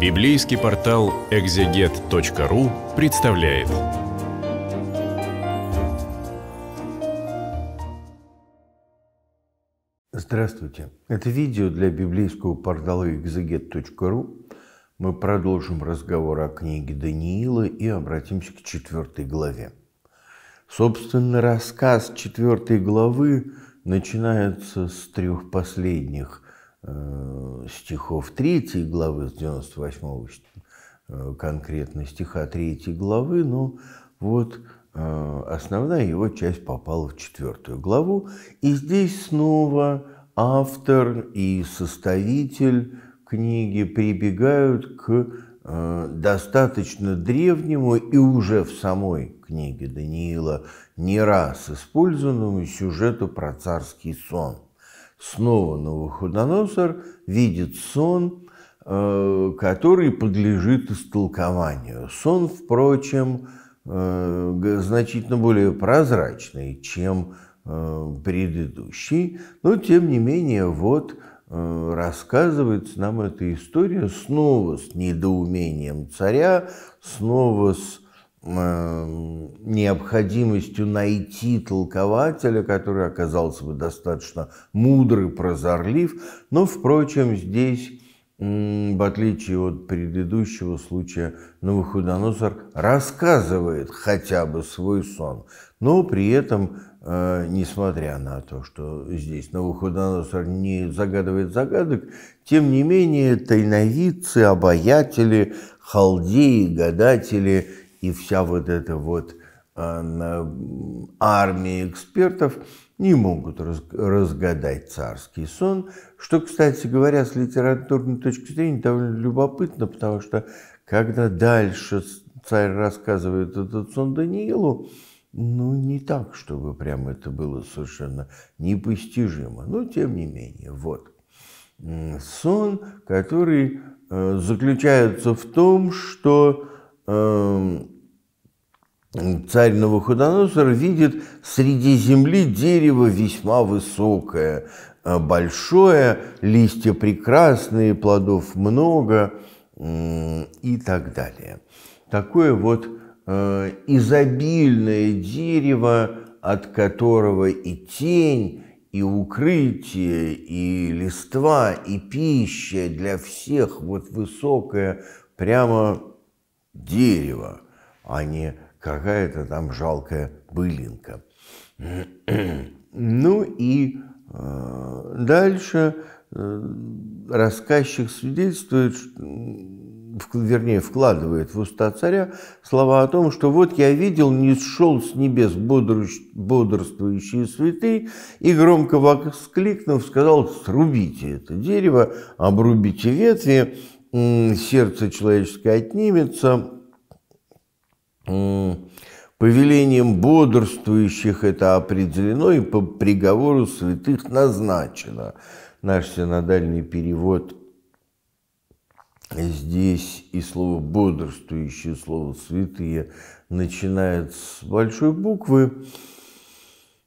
Библейский портал экзегет.ру представляет. Здравствуйте. Это видео для библейского портала экзегет.ру. Мы продолжим разговор о книге Даниила и обратимся к четвертой главе. Собственно, рассказ четвертой главы начинается с трех последних Э, стихов 3 главы, с 98 э, конкретно стиха 3 главы, но ну, вот э, основная его часть попала в 4 главу. И здесь снова автор и составитель книги прибегают к э, достаточно древнему и уже в самой книге Даниила не раз использованному сюжету про царский сон – Снова Новоходоносор видит сон, э, который подлежит истолкованию. Сон, впрочем, э, значительно более прозрачный, чем э, предыдущий, но тем не менее вот рассказывается нам эта история снова с недоумением царя, снова с Э, необходимостью найти толкователя, который оказался бы достаточно мудрый, прозорлив. Но, впрочем, здесь, в отличие от предыдущего случая, Новохудоносор рассказывает хотя бы свой сон, но при этом, э, несмотря на то, что здесь Новохудоносор не загадывает загадок, тем не менее тайновидцы, обаятели, халдеи, гадатели – и вся вот эта вот а, армия экспертов не могут разгадать царский сон, что, кстати говоря, с литературной точки зрения довольно любопытно, потому что когда дальше царь рассказывает этот сон Даниилу, ну, не так, чтобы прямо это было совершенно непостижимо, но тем не менее, вот. Сон, который э, заключается в том, что эм, Царь Навуходоносор видит среди земли дерево весьма высокое, а большое, листья прекрасные, плодов много и так далее. Такое вот э, изобильное дерево, от которого и тень, и укрытие, и листва, и пища для всех вот высокое прямо дерево, а не какая-то там жалкая былинка. Ну и э, дальше э, рассказчик свидетельствует, вернее, вкладывает в уста царя слова о том, что вот я видел, не сшел с небес бодрствующие святые и, громко воскликнув, сказал, срубите это дерево, обрубите ветви, сердце человеческое отнимется, повелением бодрствующих это определено и по приговору святых назначено. Наш синодальный перевод здесь и слово бодрствующие, и слово святые начинает с большой буквы.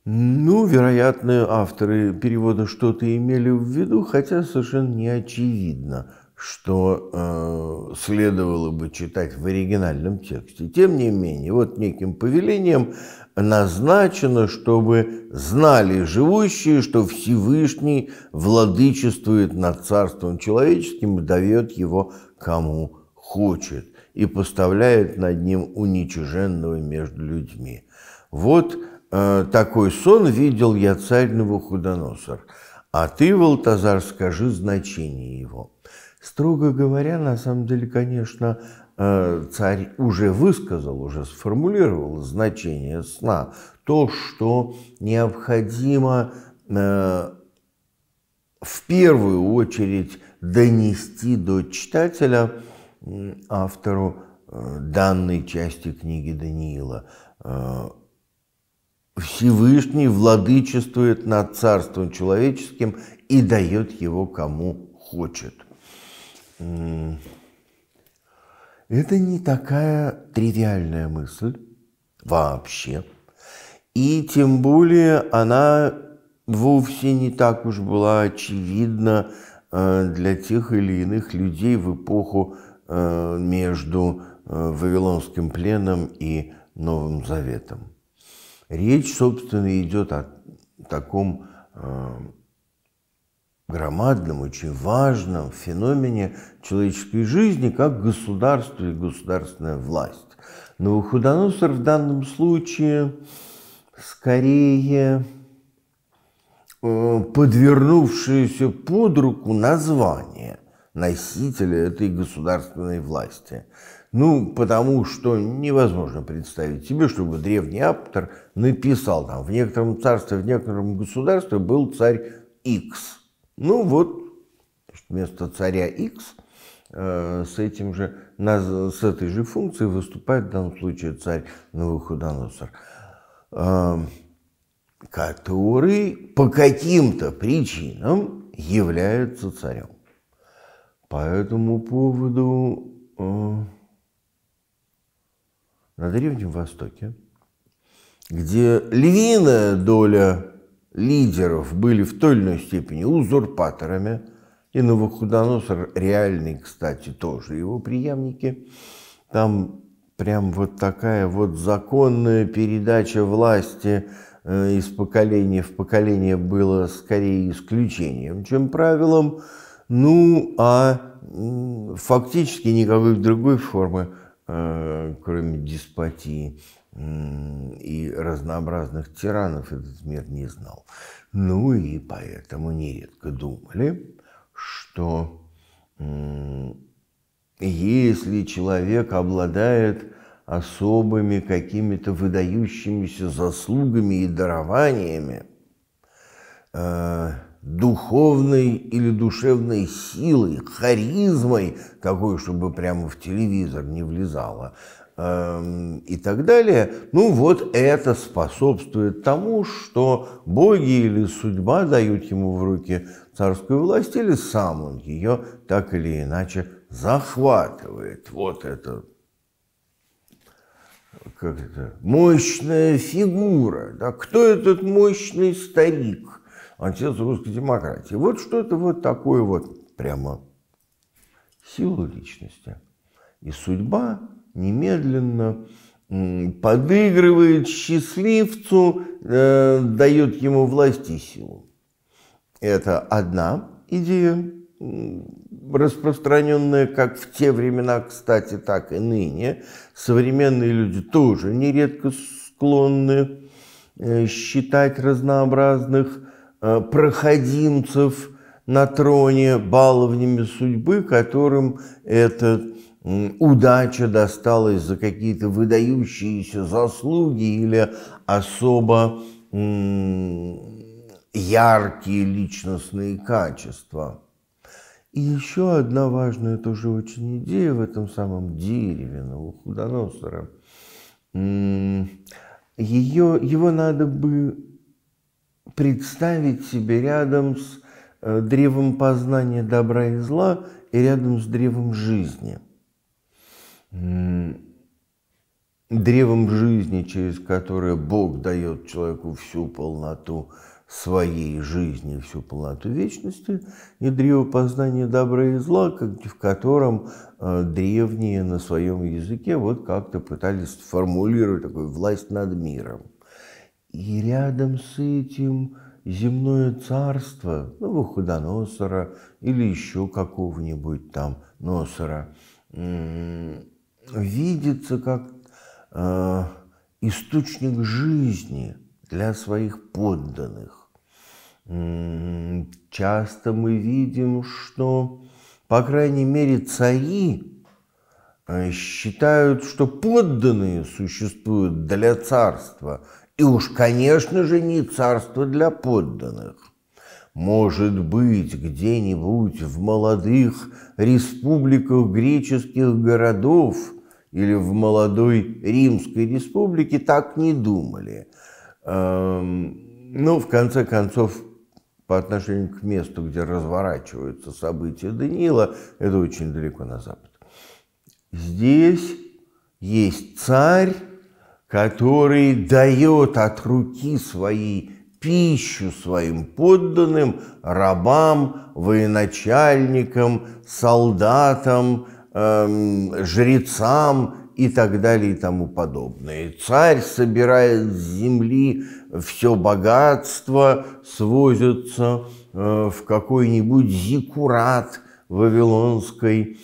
Ну, вероятно, авторы перевода что-то имели в виду, хотя совершенно не очевидно, что э, следовало бы читать в оригинальном тексте. Тем не менее, вот неким повелением назначено, чтобы знали живущие, что Всевышний владычествует над царством человеческим и дает его кому хочет и поставляет над ним уничиженного между людьми. Вот э, такой сон видел я царь Навуходоносор, а ты, Валтазар, скажи значение его – Строго говоря, на самом деле, конечно, э, царь уже высказал, уже сформулировал значение сна, то, что необходимо э, в первую очередь донести до читателя автору э, данной части книги Даниила. Всевышний владычествует над царством человеческим и дает его кому хочет. Это не такая тривиальная мысль вообще. И тем более она вовсе не так уж была очевидна э, для тех или иных людей в эпоху э, между э, Вавилонским пленом и Новым Заветом. Речь, собственно, идет о таком громадном, очень важном феномене человеческой жизни, как государство и государственная власть. Но Новохудоносор в данном случае скорее э, подвернувшееся под руку название носителя этой государственной власти. Ну, потому что невозможно представить себе, чтобы древний автор написал там, в некотором царстве, в некотором государстве был царь X. Ну вот, вместо царя X э, с этим же, с этой же функцией выступает в данном случае царь Навуходоносор, э, эм, который по каким-то причинам является царем. По этому поводу э, на Древнем Востоке, где львиная доля лидеров были в той или иной степени узурпаторами, и новохудоносор реальный, кстати, тоже его преемники, там прям вот такая вот законная передача власти э, из поколения в поколение было скорее исключением, чем правилом. Ну, а фактически никакой другой формы, э, кроме деспотии, и разнообразных тиранов этот мир не знал. Ну и поэтому нередко думали, что если человек обладает особыми какими-то выдающимися заслугами и дарованиями, э, духовной или душевной силой, харизмой, такой, чтобы прямо в телевизор не влезала, Эм, и так далее. Ну вот это способствует тому, что боги или судьба дают ему в руки царскую власть, или сам он ее так или иначе захватывает. Вот это как это, мощная фигура. Да? Кто этот мощный старик? Отец русской демократии. Вот что-то вот такое вот прямо силу личности. И судьба немедленно подыгрывает счастливцу, э, дает ему власть и силу. Это одна идея, распространенная как в те времена, кстати, так и ныне. Современные люди тоже нередко склонны э, считать разнообразных э, проходимцев на троне баловнями судьбы, которым этот удача досталась за какие-то выдающиеся заслуги или особо яркие личностные качества. И еще одна важная тоже очень идея в этом самом дереве Навуходоносора. Ее, его надо бы представить себе рядом с э, древом познания добра и зла и рядом с древом жизни – древом жизни, через которое Бог дает человеку всю полноту своей жизни, всю полноту вечности, и древо познания добра и зла, в котором э, древние на своем языке вот как-то пытались сформулировать такую власть над миром. И рядом с этим земное царство, ну, Вуходоносора или еще какого-нибудь там Носора – видится как э, источник жизни для своих подданных. Часто мы видим, что, по крайней мере, цари э, считают, что подданные существуют для царства, и уж, конечно же, не царство для подданных. Может быть, где-нибудь в молодых республиках греческих городов – или в молодой Римской республике так не думали. Эм, ну, в конце концов, по отношению к месту, где разворачиваются события Даниила, это очень далеко на запад. Здесь есть царь, который дает от руки своей пищу своим подданным, рабам, военачальникам, солдатам, Эм, жрецам и так далее и тому подобное. Царь собирает с земли все богатство, свозится э, в какой-нибудь зикурат вавилонской,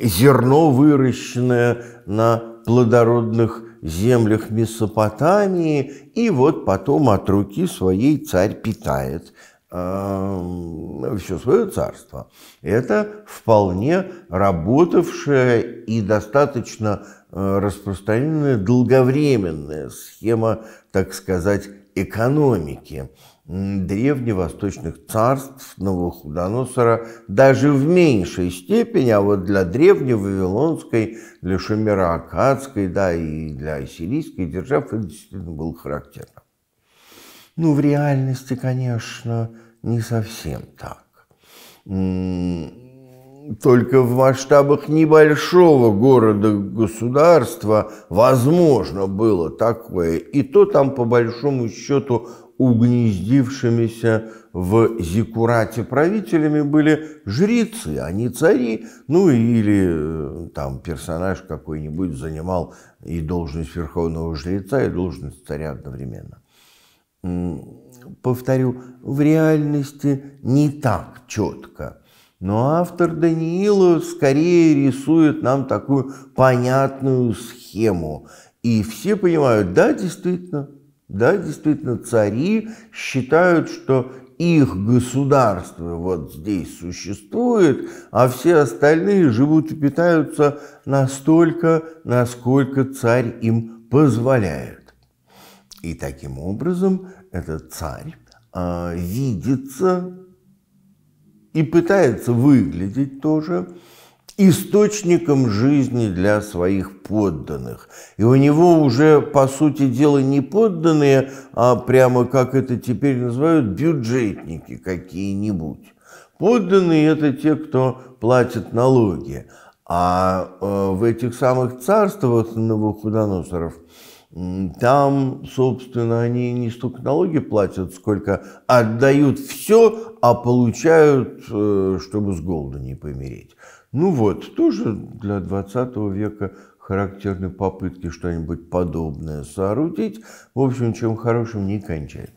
зерно, выращенное на плодородных землях Месопотамии, и вот потом от руки своей царь питает Эм, ну, все свое царство. Это вполне работавшая и достаточно э, распространенная долговременная схема, так сказать, экономики древневосточных царств Новохудоносора даже в меньшей степени, а вот для древневавилонской, для шумеро-акадской, да, и для ассирийской держав это действительно было характерно. Ну, в реальности, конечно, не совсем так. Только в масштабах небольшого города-государства возможно было такое, и то там по большому счету угнездившимися в Зикурате правителями были жрицы, а не цари, ну или э, там персонаж какой-нибудь занимал и должность верховного жреца, и должность царя одновременно повторю, в реальности не так четко. Но автор Даниила скорее рисует нам такую понятную схему. И все понимают, да, действительно, да, действительно, цари считают, что их государство вот здесь существует, а все остальные живут и питаются настолько, насколько царь им позволяет. И таким образом это царь, а, видится и пытается выглядеть тоже источником жизни для своих подданных. И у него уже, по сути дела, не подданные, а прямо как это теперь называют, бюджетники какие-нибудь. Подданные – это те, кто платит налоги. А э, в этих самых царствах Новохудоносоров – там, собственно, они не столько налоги платят, сколько отдают все, а получают, э, чтобы с голода не помереть. Ну вот, тоже для 20 века характерны попытки что-нибудь подобное соорудить. В общем, чем хорошим не кончается.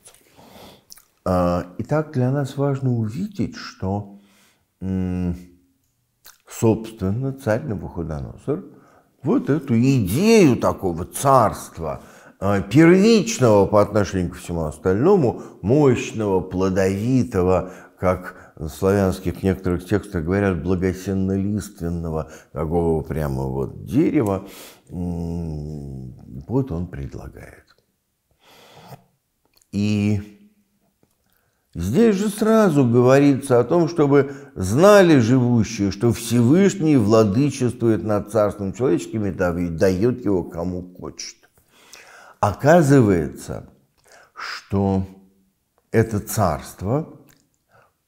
А, Итак, для нас важно увидеть, что, собственно, царь Навуходоносор – вот эту идею такого царства, а, первичного по отношению ко всему остальному, мощного, плодовитого, как в славянских некоторых текстах говорят, благосеннолиственного, такого прямо вот дерева, вот он предлагает. И Здесь же сразу говорится о том, чтобы знали живущие, что Всевышний владычествует над царством человеческим и дает его кому хочет. Оказывается, что это царство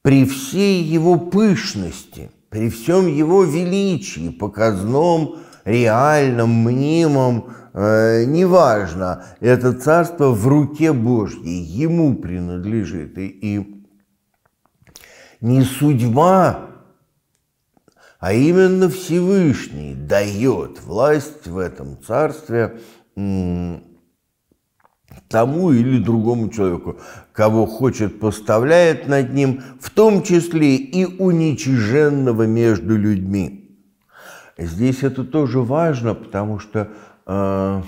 при всей его пышности, при всем его величии, показном, реальном, мнимом, э, неважно, это царство в руке Божьей, ему принадлежит. И, и не судьба, а именно Всевышний дает власть в этом царстве тому или другому человеку, кого хочет, поставляет над ним, в том числе и уничиженного между людьми. Здесь это тоже важно, потому что а,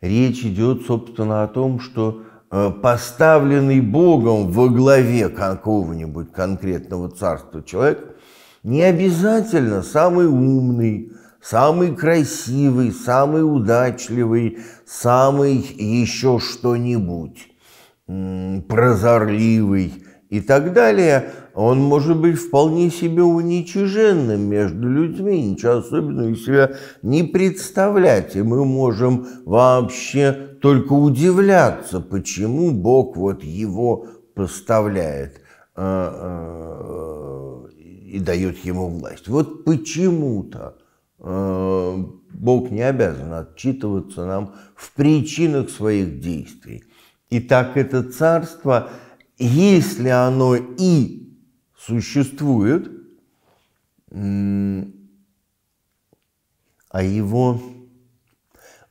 речь идет, собственно, о том, что а, поставленный Богом во главе какого-нибудь конкретного царства человек не обязательно самый умный, самый красивый, самый удачливый, самый еще что-нибудь прозорливый и так далее – он может быть вполне себе уничиженным между людьми, ничего особенного из себя не представлять. И мы можем вообще только удивляться, почему Бог вот его поставляет а, а, и дает ему власть. Вот почему-то а, Бог не обязан отчитываться нам в причинах своих действий. И так это царство, если оно и существует, а его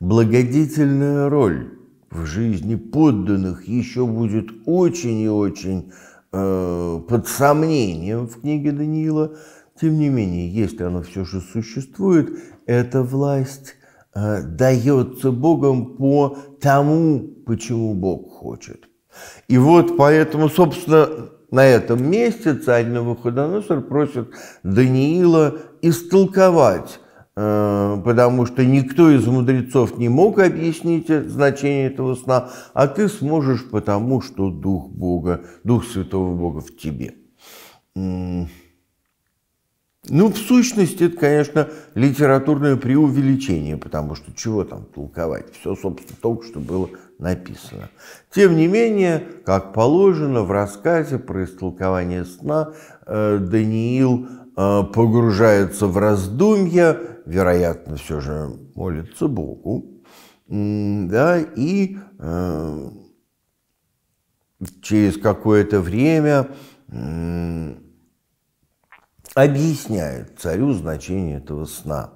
благодетельная роль в жизни подданных еще будет очень и очень э, под сомнением в книге Даниила. Тем не менее, если оно все же существует, эта власть э, дается Богом по тому, почему Бог хочет. И вот поэтому, собственно, на этом месте царь Навуходоносор просит Даниила истолковать, э, потому что никто из мудрецов не мог объяснить значение этого сна, а ты сможешь, потому что Дух Бога, Дух Святого Бога в тебе. Ну, в сущности, это, конечно, литературное преувеличение, потому что чего там толковать? Все, собственно, только что было написано. Тем не менее, как положено в рассказе про истолкование сна, э, Даниил э, погружается в раздумья, вероятно, все же молится Богу, да, и э, через какое-то время объясняет царю значение этого сна.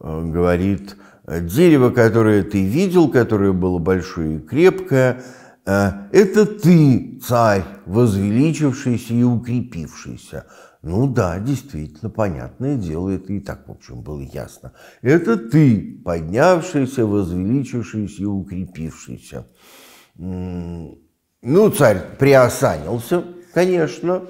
Говорит, Э, дерево, которое ты видел, которое было большое и крепкое, э, это ты, царь, возвеличившийся и укрепившийся. Ну да, действительно, понятное дело, это и так, в общем, было ясно. Это ты, поднявшийся, возвеличившийся и укрепившийся. Ну, царь приосанился, конечно,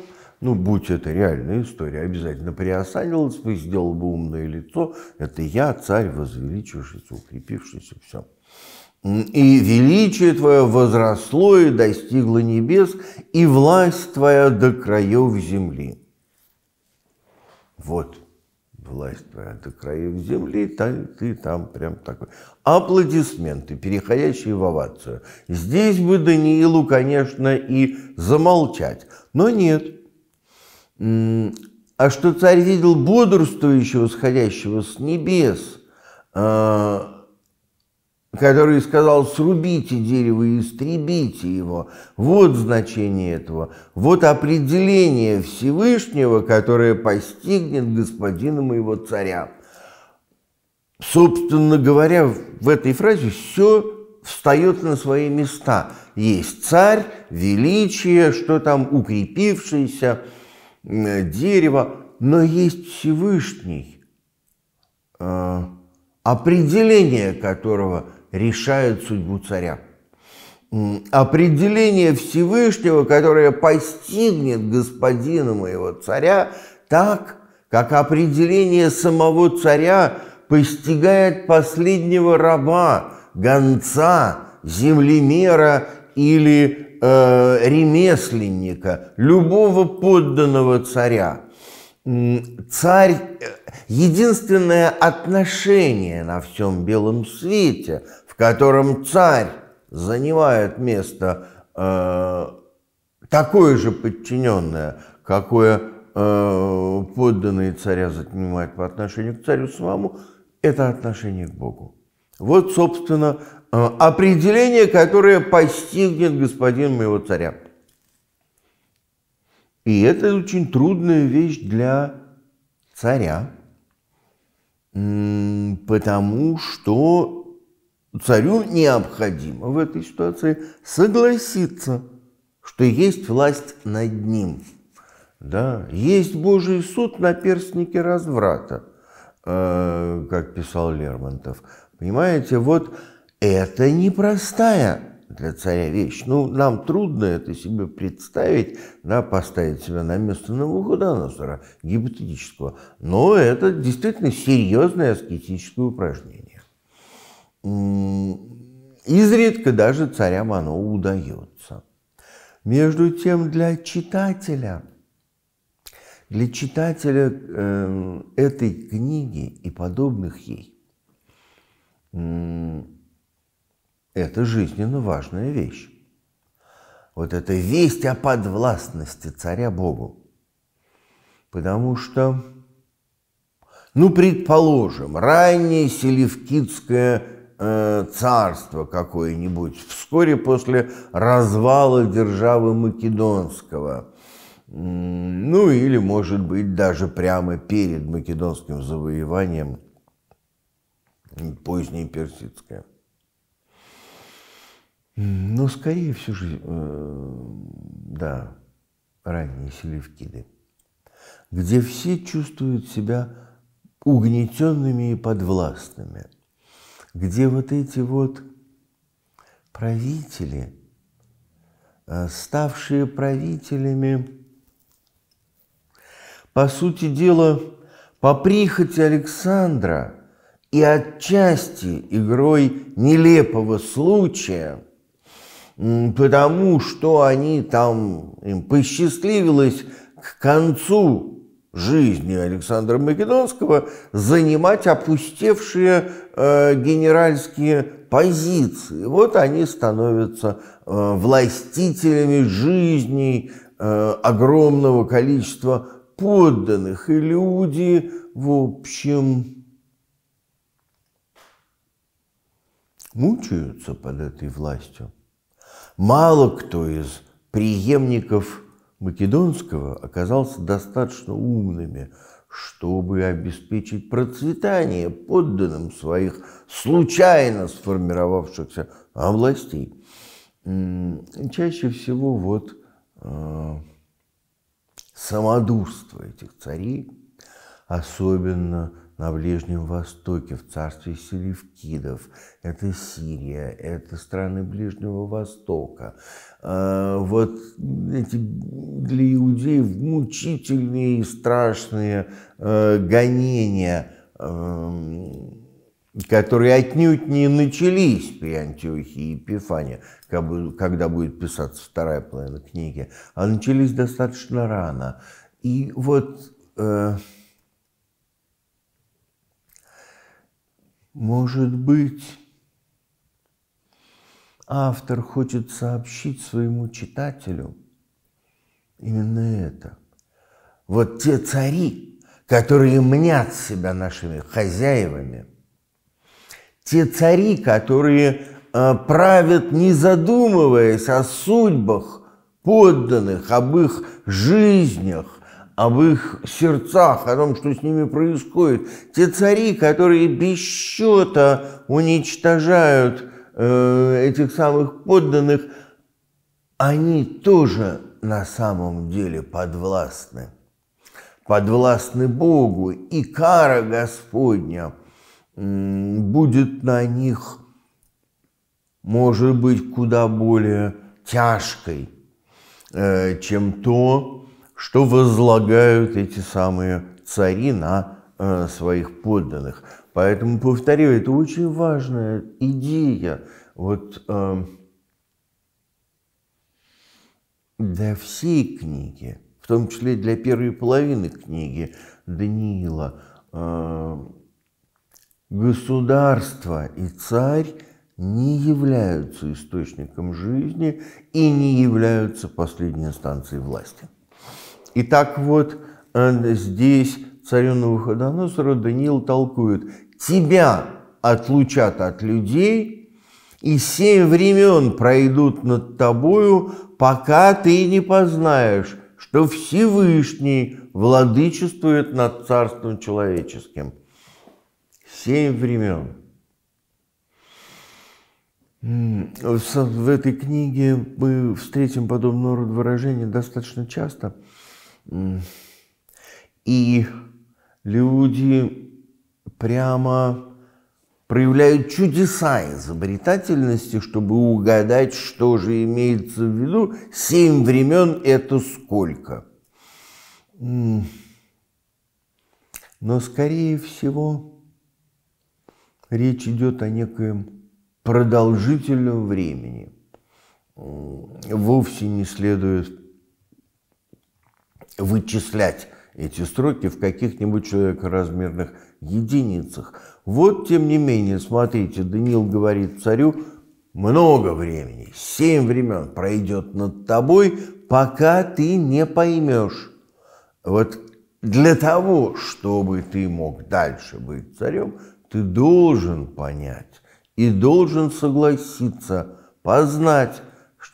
ну, будь это реальная история, обязательно приосанилась бы, сделал бы умное лицо. Это я, царь, возвеличившийся, укрепившийся, все. И величие Твое возросло и достигло небес, и власть Твоя до краев земли. Вот власть твоя до краев земли, ты, ты там прям такой. Аплодисменты, переходящие в овацию. Здесь бы Даниилу, конечно, и замолчать, но нет. А что царь видел бодрствующего, сходящего с небес, а, который сказал «срубите дерево и истребите его». Вот значение этого, вот определение Всевышнего, которое постигнет господина моего царя. Собственно говоря, в этой фразе все встает на свои места. Есть царь, величие, что там укрепившийся – Э, дерева, но есть Всевышний, э, определение которого решает судьбу царя. Определение Всевышнего, которое постигнет господина моего царя, так, как определение самого царя постигает последнего раба, гонца, землемера или Э, ремесленника, любого подданного царя. Царь э, – единственное отношение на всем белом свете, в котором царь занимает место э, такое же подчиненное, какое э, подданные царя занимают по отношению к царю самому, это отношение к Богу. Вот, собственно, Э, определение, которое постигнет господин моего царя. И это очень трудная вещь для царя, потому что царю необходимо в этой ситуации согласиться, что есть власть над ним. Да, есть Божий суд на перстнике разврата, э, как писал Лермонтов. Понимаете, вот это непростая для царя вещь. Ну, нам трудно это себе представить, да, поставить себя на место Навуходоносора, гипотетического. Но это действительно серьезное аскетическое упражнение. Изредка даже царям оно удается. Между тем, для читателя, для читателя эм, этой книги и подобных ей, это жизненно важная вещь. Вот это весть о подвластности царя Богу. Потому что, ну, предположим, раннее селевкидское э, царство какое-нибудь, вскоре после развала державы Македонского, ну или, может быть, даже прямо перед македонским завоеванием позднее персидское – ну, скорее всего, э, да, ранние селевкиды, где все чувствуют себя угнетенными и подвластными, где вот эти вот правители, э, ставшие правителями, по сути дела, по прихоти Александра и отчасти игрой нелепого случая – потому что они там, им посчастливилось к концу жизни Александра Македонского занимать опустевшие э, генеральские позиции. Вот они становятся э, властителями жизни э, огромного количества подданных. И люди, в общем, мучаются под этой властью. Мало кто из преемников Македонского оказался достаточно умными, чтобы обеспечить процветание подданным своих случайно сформировавшихся областей. Чаще всего вот э, самодурство этих царей, особенно на Ближнем Востоке, в царстве Селевкидов, это Сирия, это страны Ближнего Востока. А, вот эти для иудеев мучительные и страшные а, гонения, эм, которые отнюдь не начались при Антиохии и Епифане, когда будет писаться вторая половина книги, а начались достаточно рано. И вот э, Может быть, автор хочет сообщить своему читателю именно это. Вот те цари, которые мнят себя нашими хозяевами, те цари, которые э, правят, не задумываясь о судьбах подданных, об их жизнях, об их сердцах, о том, что с ними происходит. Те цари, которые без счета уничтожают э, этих самых подданных, они тоже на самом деле подвластны. Подвластны Богу, и кара Господня будет на них, может быть, куда более тяжкой, э, чем то, что возлагают эти самые цари на э, своих подданных. Поэтому, повторю, это очень важная идея. Вот э, для всей книги, в том числе для первой половины книги Даниила, э, государство и царь не являются источником жизни и не являются последней инстанцией власти. И так вот э, здесь царю Навуходоносору Даниил толкует. Тебя отлучат от людей, и семь времен пройдут над тобою, пока ты не познаешь, что Всевышний владычествует над царством человеческим. Семь времен. В этой книге мы встретим подобного рода выражения достаточно часто – и люди прямо проявляют чудеса изобретательности, чтобы угадать, что же имеется в виду. Семь времен – это сколько? Но, скорее всего, речь идет о некоем продолжительном времени. Вовсе не следует вычислять эти строки в каких-нибудь человекоразмерных единицах. Вот, тем не менее, смотрите, Даниил говорит царю, много времени, семь времен пройдет над тобой, пока ты не поймешь. Вот для того, чтобы ты мог дальше быть царем, ты должен понять и должен согласиться, познать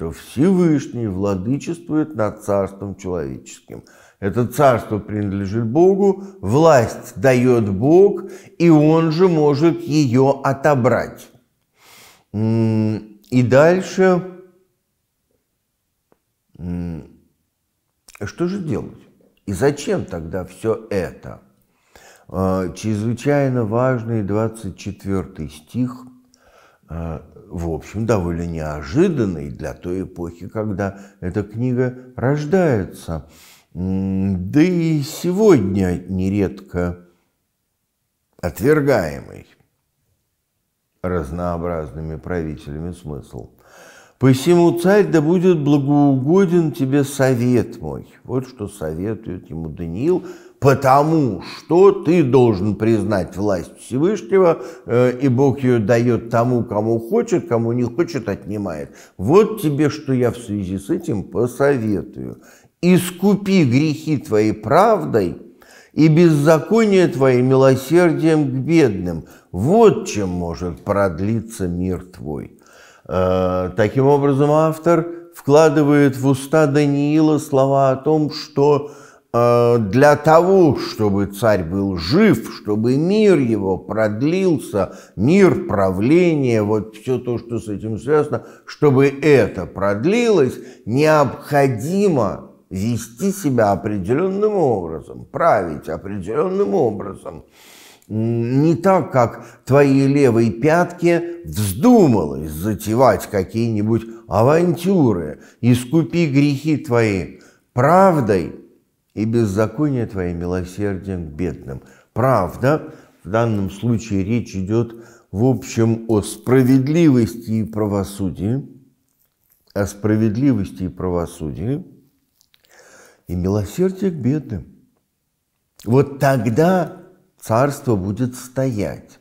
что Всевышний владычествует над царством человеческим. Это царство принадлежит Богу, власть дает Бог, и Он же может ее отобрать. И дальше, что же делать? И зачем тогда все это? А, чрезвычайно важный 24 стих а, в общем, довольно неожиданный для той эпохи, когда эта книга рождается. Да и сегодня нередко отвергаемый разнообразными правителями смысл. «Посему, царь, да будет благоугоден тебе совет мой». Вот что советует ему Даниил – потому что ты должен признать власть Всевышнего, э, и Бог ее дает тому, кому хочет, кому не хочет, отнимает. Вот тебе, что я в связи с этим посоветую. Искупи грехи твои правдой и беззаконие твои милосердием к бедным. Вот чем может продлиться мир твой. Э, таким образом, автор вкладывает в уста Даниила слова о том, что Э, для того, чтобы царь был жив, чтобы мир его продлился, мир правления, вот все то, что с этим связано, чтобы это продлилось, необходимо вести себя определенным образом, править определенным образом. Не так, как твои левые пятки вздумалось затевать какие-нибудь авантюры, искупи грехи твои правдой – и беззаконие Твое милосердием к бедным. Правда, в данном случае речь идет в общем о справедливости и правосудии, о справедливости и правосудии и милосердие к бедным. Вот тогда царство будет стоять.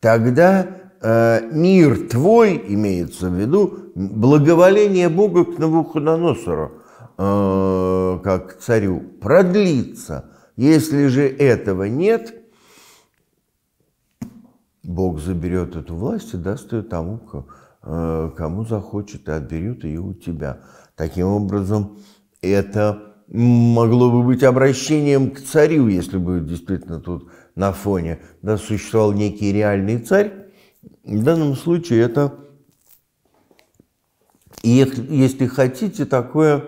Тогда э, мир твой, имеется в виду, благоволение Бога к Навуходоносору – э, как царю, продлится. Если же этого нет, Бог заберет эту власть и даст ее тому, э, кому захочет, и отберет ее у тебя. Таким образом, это могло бы быть обращением к царю, если бы действительно тут на фоне да, существовал некий реальный царь. В данном случае это, если хотите, такое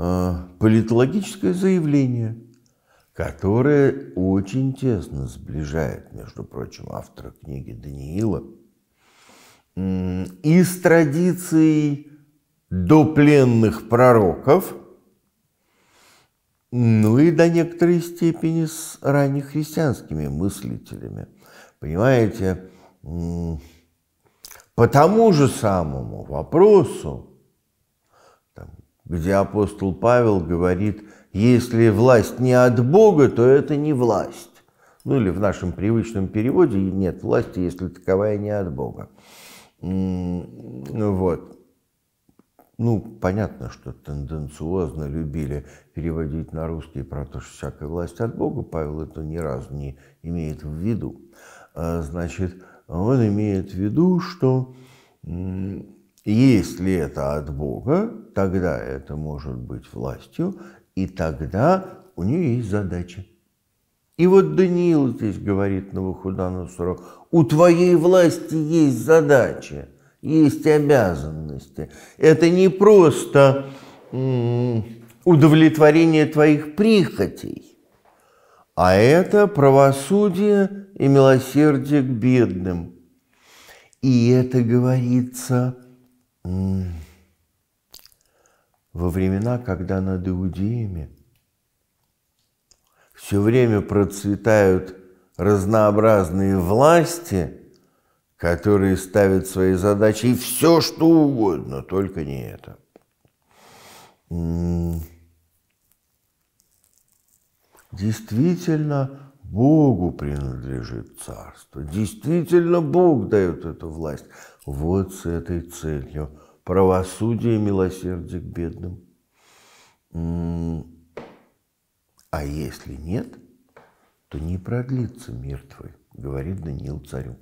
Э, политологическое заявление, которое очень тесно сближает, между прочим, автора книги Даниила и с традицией допленных пророков, ну и до некоторой степени с раннехристианскими мыслителями. Понимаете, по тому же самому вопросу где апостол Павел говорит, если власть не от Бога, то это не власть. Ну или в нашем привычном переводе нет власти, если таковая не от Бога. Ну вот. Ну, понятно, что тенденциозно любили переводить на русский про то, что всякая власть от Бога. Павел это ни разу не имеет в виду. А, значит, он имеет в виду, что если это от Бога, тогда это может быть властью, и тогда у нее есть задача. И вот Даниил здесь говорит Навуходону у твоей власти есть задача, есть обязанности. Это не просто удовлетворение твоих прихотей, а это правосудие и милосердие к бедным. И это говорится во времена, когда над иудеями все время процветают разнообразные власти, которые ставят свои задачи и все, что угодно, только не это. Действительно, Богу принадлежит царство. Действительно, Бог дает эту власть. Вот с этой целью – правосудие и милосердие к бедным. А если нет, то не продлится мир твой, говорит Даниил царю.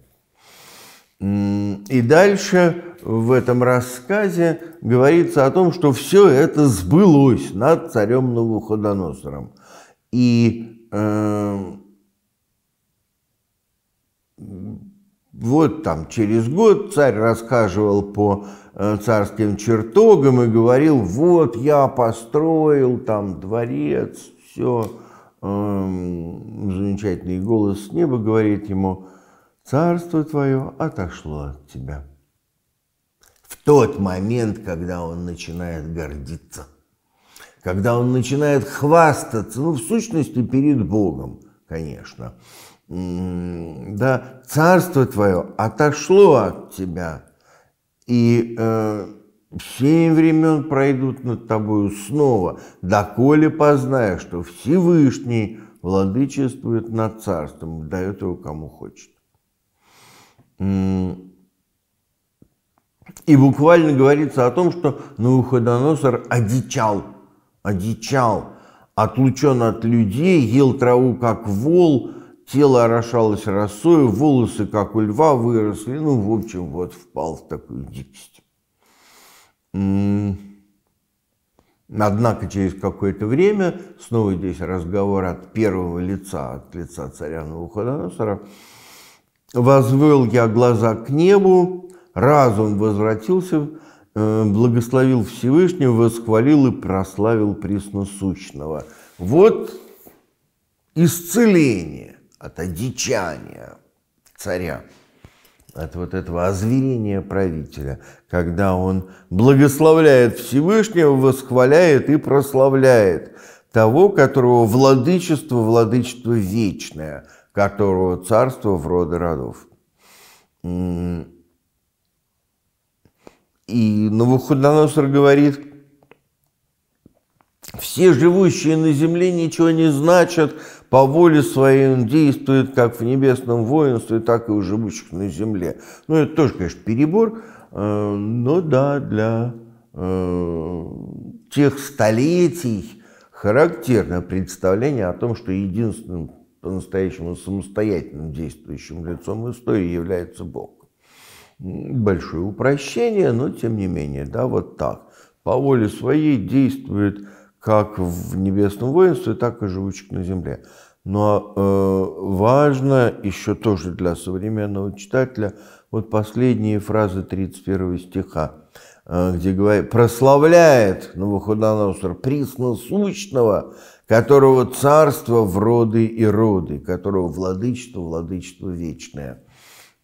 И дальше в этом рассказе говорится о том, что все это сбылось над царем Навуходоносором. И э, вот там через год царь рассказывал по Э, царским чертогом и говорил, вот я построил там дворец, все. Эм, замечательный голос с неба говорит ему, царство твое отошло от тебя. В тот момент, когда он начинает гордиться, когда он начинает хвастаться, ну, в сущности, перед Богом, конечно, да, царство твое отошло от тебя – и э, семь времен пройдут над тобою снова, доколе познаешь, что Всевышний владычествует над царством дает его кому хочет. И буквально говорится о том, что Навуходоносор одичал, одичал, отлучен от людей, ел траву как вол, тело орошалось росой, волосы, как у льва, выросли. Ну, в общем, вот впал в такую дикость. Однако через какое-то время, снова здесь разговор от первого лица, от лица царя Навуходоносора, «Возвыл я глаза к небу, разум возвратился, э, благословил Всевышнего, восхвалил и прославил Пресносущного». Вот исцеление от одичания царя, от вот этого озверения правителя, когда он благословляет Всевышнего, восхваляет и прославляет того, которого владычество, владычество вечное, которого царство в роды родов. И Новоходоносор говорит, все живущие на земле ничего не значат, по воле своей он действует как в небесном воинстве, так и у живущих на земле. Ну, это тоже, конечно, перебор, э, но да, для э, тех столетий характерно представление о том, что единственным по-настоящему самостоятельным действующим лицом истории является Бог. Большое упрощение, но тем не менее, да, вот так. По воле своей действует как в небесном воинстве, так и живущих на земле. Но э, важно еще тоже для современного читателя вот последние фразы 31 стиха, э, где говорит «прославляет Новоходоносор присносущного, которого царство в роды и роды, которого владычество, владычество вечное».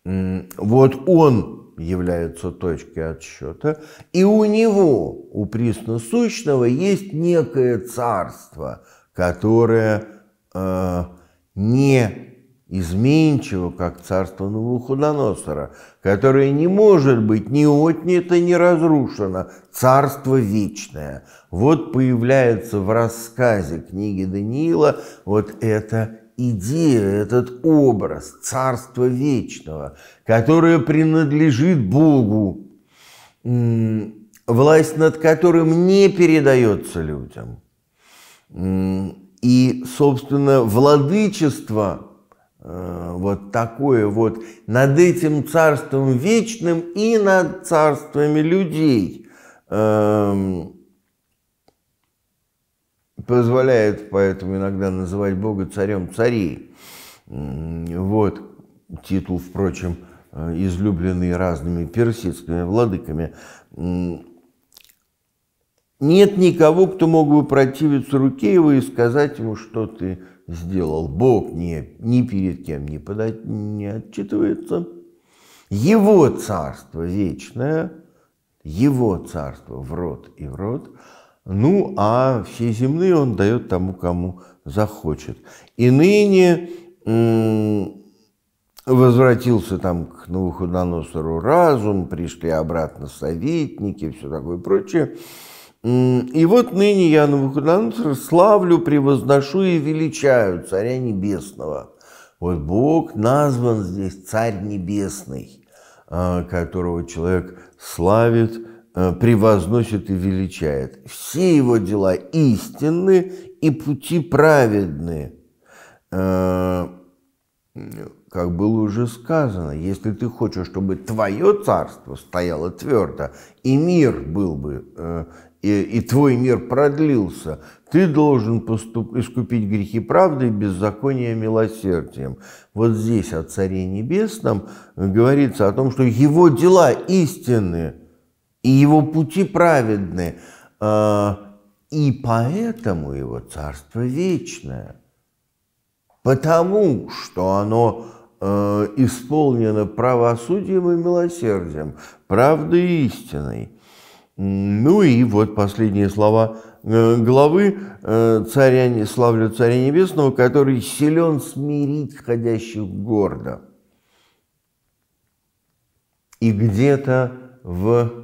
Вот он является точкой отсчета, и у него, у присносущного, есть некое царство, которое э, не изменчиво, как царство Навуходоносора, которое не может быть ни отнято, ни разрушено, царство вечное. Вот появляется в рассказе книги Даниила вот это идея, этот образ Царства Вечного, которое принадлежит Богу, власть над которым не передается людям. И, собственно, владычество э, вот такое вот над этим Царством Вечным и над царствами людей эм, – позволяет поэтому иногда называть Бога царем царей. Вот титул, впрочем, э, излюбленный разными персидскими владыками. Нет никого, кто мог бы противиться руке его и сказать ему, что ты сделал. Бог не, ни перед кем не, подать, не отчитывается. Его царство вечное, его царство в рот и в рот – ну, а все земные он дает тому, кому захочет. И ныне возвратился там к Навуходоносору разум, пришли обратно советники, все такое прочее. И вот ныне я Навуходоносор славлю, превозношу и величаю Царя Небесного. Вот Бог назван здесь Царь Небесный, а, которого человек славит, Э, превозносит и величает. Все его дела истинны и пути праведны. Э, как было уже сказано, если ты хочешь, чтобы твое царство стояло твердо, и мир был бы, э, и, и твой мир продлился, ты должен поступ, искупить грехи правды беззакония милосердием. Вот здесь о Царе Небесном говорится о том, что его дела истинные – и его пути праведны, а, и поэтому его царство вечное, потому что оно э, исполнено правосудием и милосердием, правдой и истиной. Ну и вот последние слова э, главы э, царя, «Славлю Царя Небесного, который силен смирить ходящих гордо». И где-то в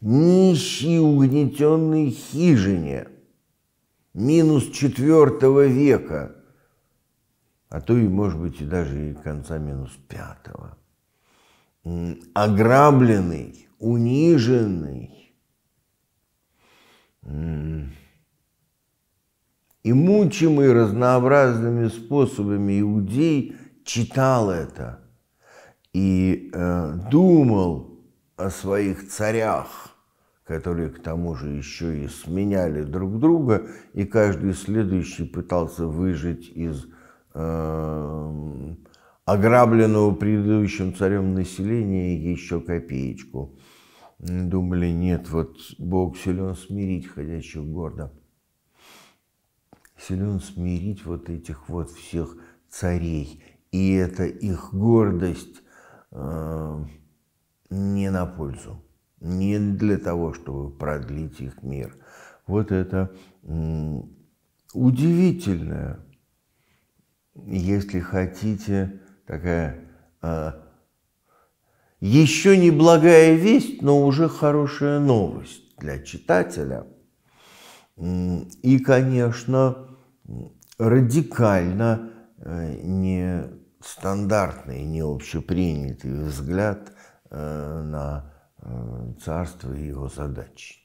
нищей угнетенной хижине минус четвертого века, а то и, может быть, и даже и конца минус пятого. Ограбленный, униженный, и мучимый разнообразными способами иудей читал это и э, думал о своих царях, которые к тому же еще и сменяли друг друга, и каждый следующий пытался выжить из э, ограбленного предыдущим царем населения еще копеечку. Думали, нет, вот Бог силен смирить ходячих гордо. Силен смирить вот этих вот всех царей. И это их гордость э, не на пользу не для того, чтобы продлить их мир. Вот это удивительная, если хотите, такая э, еще не благая весть, но уже хорошая новость для читателя. И, конечно, радикально э, нестандартный, не общепринятый взгляд э, на царства и его задачи.